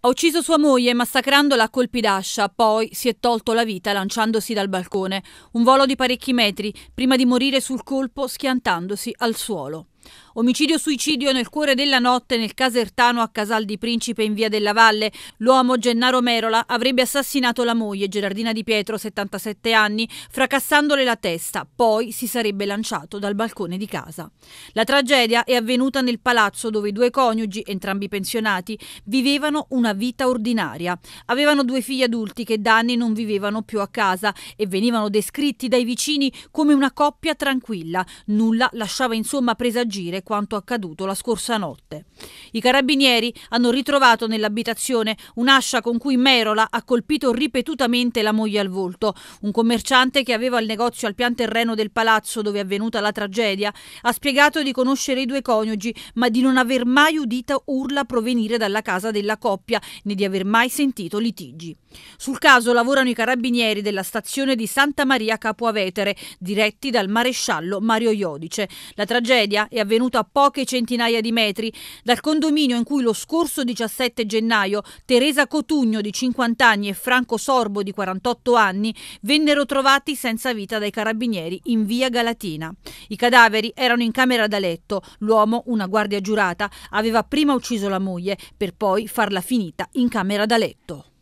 Ha ucciso sua moglie massacrandola a colpi d'ascia, poi si è tolto la vita lanciandosi dal balcone, un volo di parecchi metri, prima di morire sul colpo schiantandosi al suolo. Omicidio-suicidio nel cuore della notte nel casertano a Casal di Principe in Via della Valle. L'uomo Gennaro Merola avrebbe assassinato la moglie Gerardina Di Pietro, 77 anni, fracassandole la testa. Poi si sarebbe lanciato dal balcone di casa. La tragedia è avvenuta nel palazzo dove i due coniugi, entrambi pensionati, vivevano una vita ordinaria. Avevano due figli adulti che da anni non vivevano più a casa e venivano descritti dai vicini come una coppia tranquilla. Nulla lasciava insomma presagire quanto accaduto la scorsa notte. I carabinieri hanno ritrovato nell'abitazione un'ascia con cui Merola ha colpito ripetutamente la moglie al volto. Un commerciante che aveva il negozio al pian terreno del palazzo dove è avvenuta la tragedia ha spiegato di conoscere i due coniugi, ma di non aver mai udito urla provenire dalla casa della coppia né di aver mai sentito litigi. Sul caso lavorano i carabinieri della stazione di Santa Maria Capoavetere, diretti dal maresciallo Mario Iodice. La tragedia è avvenuta a poche centinaia di metri dal condominio in cui lo scorso 17 gennaio Teresa Cotugno di 50 anni e Franco Sorbo di 48 anni vennero trovati senza vita dai carabinieri in via Galatina. I cadaveri erano in camera da letto. L'uomo, una guardia giurata, aveva prima ucciso la moglie per poi farla finita in camera da letto.